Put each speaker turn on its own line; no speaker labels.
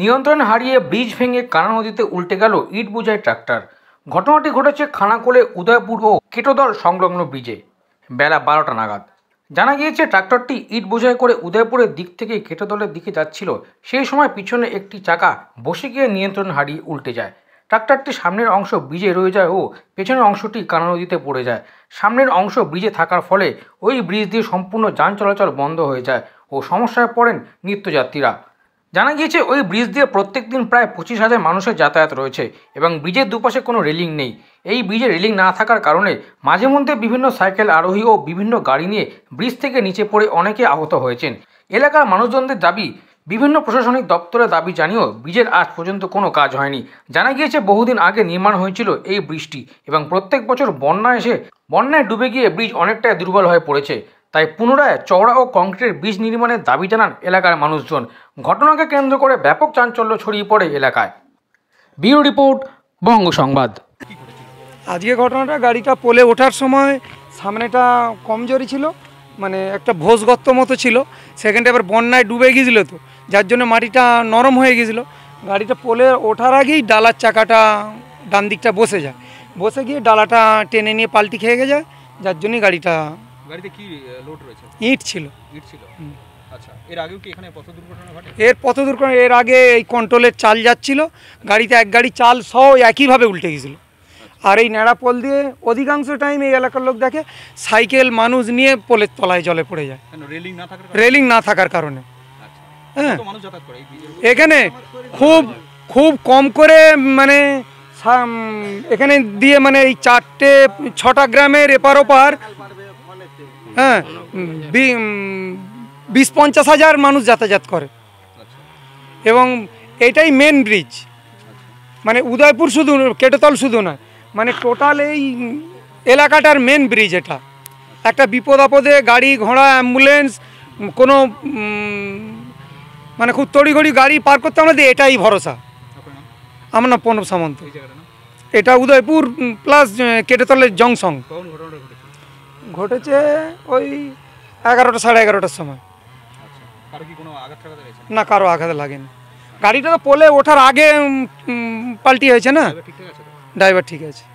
নিয়ন্ত্রণ হারিয়ে ব্রিজ ভেঙে কানা নদীতে উল্টে গেল ইট বোঝায় ট্রাক্টর ঘটনাটি ঘটেছে খানাকোলে উদয়পুর ও কেটোদল সংলগ্ন ব্রিজে বেলা বারোটা নাগাদ জানা গিয়েছে ট্রাক্টরটি ইট বোঝাই করে উদয়পুরের দিক থেকে কেটোদলের দিকে যাচ্ছিল সেই সময় পিছনে একটি চাকা বসে গিয়ে নিয়ন্ত্রণ হারিয়ে উল্টে যায় ট্রাক্টরটি সামনের অংশ ব্রিজে রয়ে যায় ও পেছনের অংশটি কানা নদীতে পড়ে যায় সামনের অংশ ব্রিজে থাকার ফলে ওই ব্রিজ দিয়ে সম্পূর্ণ যান চলাচল বন্ধ হয়ে যায় ও সমস্যায় পড়েন নিত্যযাত্রীরা জানা গিয়েছে ওই ব্রিজ দিয়ে প্রত্যেক দিন প্রায় পঁচিশ হাজার মানুষের যাতায়াত রয়েছে এবং ব্রিজের দুপাশে কোনো রেলিং নেই এই ব্রিজে রেলিং না থাকার কারণে মাঝে মধ্যে বিভিন্ন সাইকেল আরোহী ও বিভিন্ন গাড়ি নিয়ে ব্রিজ থেকে নিচে পড়ে অনেকে আহত হয়েছেন এলাকার মানুষজনদের দাবি বিভিন্ন প্রশাসনিক দপ্তরের দাবি জানিয়েও ব্রিজের আজ পর্যন্ত কোনো কাজ হয়নি জানা গিয়েছে বহুদিন আগে নির্মাণ হয়েছিল এই ব্রিজটি এবং প্রত্যেক বছর বন্যা এসে বন্যায় ডুবে গিয়ে ব্রিজ অনেকটাই দুর্বল হয়ে পড়েছে তাই পুনরায় চওড়া ও কংক্রিটের বীজ নির্মাণের দাবি জানান এলাকার মানুষজন ঘটনাকে কেন্দ্র করে ব্যাপক চাঞ্চল্য ছড়িয়ে পড়ে এলাকায় বিউ রিপোর্ট
বঙ্গ সংবাদ আজকে ঘটনাটা গাড়িটা পোলে ওঠার সময় সামনেটা কমজোরি ছিল মানে একটা ভোজগত্ত মতো ছিল সেখানটা এবার বন্যায় ডুবে গিয়েছিলো তো যার জন্য মাটিটা নরম হয়ে গেছিলো গাড়িটা পোলে ওঠার আগেই ডালার চাকাটা ডান দিকটা বসে যায় বসে গিয়ে ডালাটা টেনে নিয়ে পাল্টি খেয়ে গে যায় যার জন্যই গাড়িটা
ছিল আচ্ছা,
এর পথ দুর্ঘটনা এর আগে এই কন্ট্রোলের চাল যাচ্ছিল গাড়িতে এক গাড়ি চাল সহ একইভাবে উল্টে গেছিল আচ্ছা। আর এই নেড়া পোল দিয়ে অধিকাংশ টাইম এই এলাকার লোক দেখে সাইকেল মানুষ নিয়ে পোলের তলায় জলে পড়ে যায় রেলিং না থাকার কারণে আচ্ছা। হ্যাঁ এখানে খুব খুব কম করে মানে এখানে দিয়ে মানে এই চারটে ছটা গ্রামের এপার ওপার হ্যাঁ বিশ পঞ্চাশ হাজার মানুষ যাতায়াত করে এবং এটাই মেন ব্রিজ মানে উদয়পুর শুধু কেটোতল শুধু না মানে টোটাল এই এলাকাটার মেন ব্রিজ এটা একটা বিপদ আপদে গাড়ি ঘোড়া অ্যাম্বুলেন্স কোনো মানে খুব তড়িঘড়ি গাড়ি পার করতে আমরা দিই এটাই ভরসা আমার নাম প্রণব সামন্ত এটা উদয়পুর প্লাস কেটেতলের জংশন ঘটেছে ওই এগারোটা সাড়ে এগারোটার সময় না কারো আঘাত লাগেনি গাড়িটা তো পোলে ওঠার আগে পাল্টি হয়েছে না ড্রাইভার ঠিক আছে